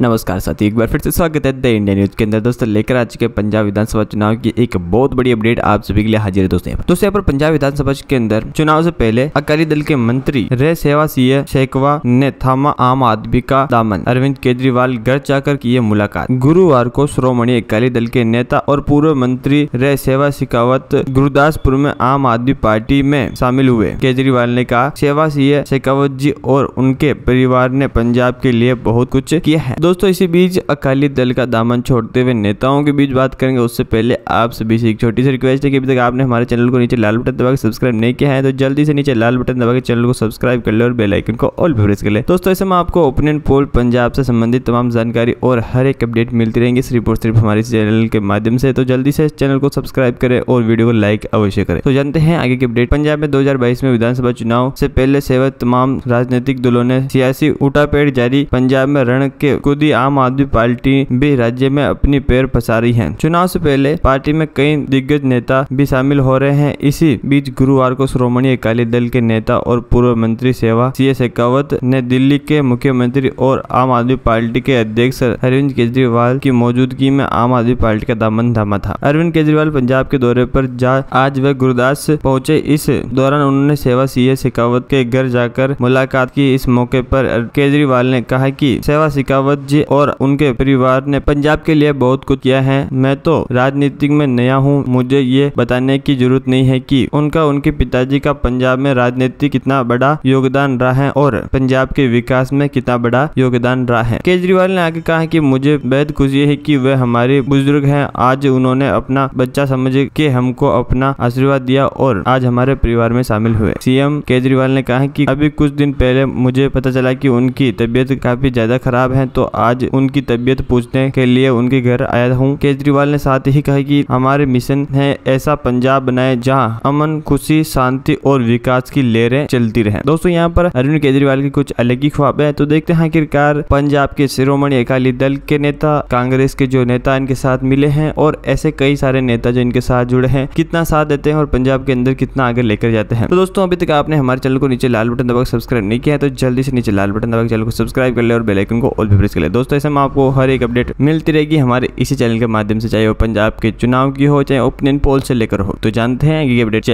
नमस्कार साथी एक बार फिर से स्वागत है द इंडिया न्यूज के अंदर दोस्तों लेकर आ चुके पंजाब विधानसभा चुनाव की एक बहुत बड़ी अपडेट आप सभी के लिए हाजिर है दोस्तों दोस्तों यहाँ पर पंजाब विधानसभा के अंदर चुनाव से पहले अकाली दल के मंत्री रे सेवा सिंह शेखवा ने थामा आम आदमी का दामन अरविंद केजरीवाल घर जाकर की मुलाकात गुरुवार को श्रोमणी अकाली दल के नेता और पूर्व मंत्री रे सेवा शेखावत गुरुदासपुर में आम आदमी पार्टी में शामिल हुए केजरीवाल ने कहा सेवा सिंह शेखावत जी और उनके परिवार ने पंजाब के लिए बहुत कुछ किया है दोस्तों इसी बीच अकाली दल का दामन छोड़ते हुए नेताओं के बीच बात करेंगे उससे पहले आप सभी से एक छोटी सी रिक्वेस्ट है कि अभी तक आपने हमारे चैनल को नीचे लाल बटन दबा के सब्सक्राइब नहीं किया है तो जल्दी से नीचे लाल बटन दबा के चैनल को सब्सक्राइब कर ले और बेलाइकन को ऑल प्रेस कर ले दोस्तों ऐसे में आपको ओपिनियन पोल पंजाब से संबंधित तमाम जानकारी और हर एक अपडेट मिलती रहेंगी इस रिपोर्ट सिर्फ हमारे चैनल के माध्यम से तो जल्दी से चैनल को सब्सक्राइब करें और वीडियो को लाइक अवश्य करें तो जानते हैं आगे की अपडेट पंजाब में दो में विधानसभा चुनाव से पहले सेवा तमाम राजनीतिक दलों ने सियासी उठापेड़ जारी पंजाब में रण के कुछ मौजूदी आम आदमी पार्टी भी राज्य में अपनी पैर पसारी है चुनाव से पहले पार्टी में कई दिग्गज नेता भी शामिल हो रहे हैं इसी बीच गुरुवार को श्रोमणी अकाली दल के नेता और पूर्व मंत्री सेवा सी एस ने दिल्ली के मुख्यमंत्री और आम आदमी पार्टी के अध्यक्ष अरविंद केजरीवाल की मौजूदगी में आम आदमी पार्टी का दामन थामा था अरविंद केजरीवाल पंजाब के दौरे पर जा आज वे गुरुदास पहुंचे इस दौरान उन्होंने सेवा सी एस के घर जाकर मुलाकात की इस मौके पर केजरीवाल ने कहा कि सेवा शेखावत जी और उनके परिवार ने पंजाब के लिए बहुत कुछ किया है मैं तो राजनीतिक में नया हूँ मुझे ये बताने की जरूरत नहीं है कि उनका उनके पिताजी का पंजाब में राजनीति कितना बड़ा योगदान रहा है और पंजाब के विकास में कितना बड़ा योगदान रहा है केजरीवाल ने आगे कहा कि मुझे बेहद खुशी है कि वे हमारे बुजुर्ग हैं आज उन्होंने अपना बच्चा समझ के हमको अपना आशीर्वाद दिया और आज हमारे परिवार में शामिल हुए सीएम केजरीवाल ने कहा कि अभी कुछ दिन पहले मुझे पता चला कि उनकी तबीयत काफी ज्यादा खराब है तो आज उनकी तबीयत पूछने के लिए उनके घर आया हूँ केजरीवाल ने साथ ही कहा की हमारे मिशन है ऐसा पंजाब बनाए जहाँ अमन खुशी शांति और विकास की लहरें चलती रहे दोस्तों यहाँ पर अरविंद केजरीवाल की कुछ अलग ही ख्वाब है तो देखते हैं आखिरकार पंजाब के शिरोमणि अकाली दल के नेता कांग्रेस के जो नेता इनके साथ मिले हैं और ऐसे कई सारे नेता जो इनके साथ जुड़े हैं कितना साथ देते हैं और पंजाब के अंदर कितना आगे लेकर जाते हैं तो दोस्तों अभी तक आपने हमारे चैनल को नीचे लाल बटन दबाकर सब्सक्राइब नहीं किया है तो जल्दी से नीचे लाल बटन दबाकर चैनल को सब्सक्राइब कर ले और बेलाइकन को ऑल भी प्रेस कर ले दोस्तों ऐसे में आपको हर एक अपडेट मिलती रहेगी हमारे इसी चैनल के माध्यम से चाहे वो पंजाब के चुनाव की हो चाहे ओपिनियन पोल से लेकर हो तो जानते हैं ये अपडेट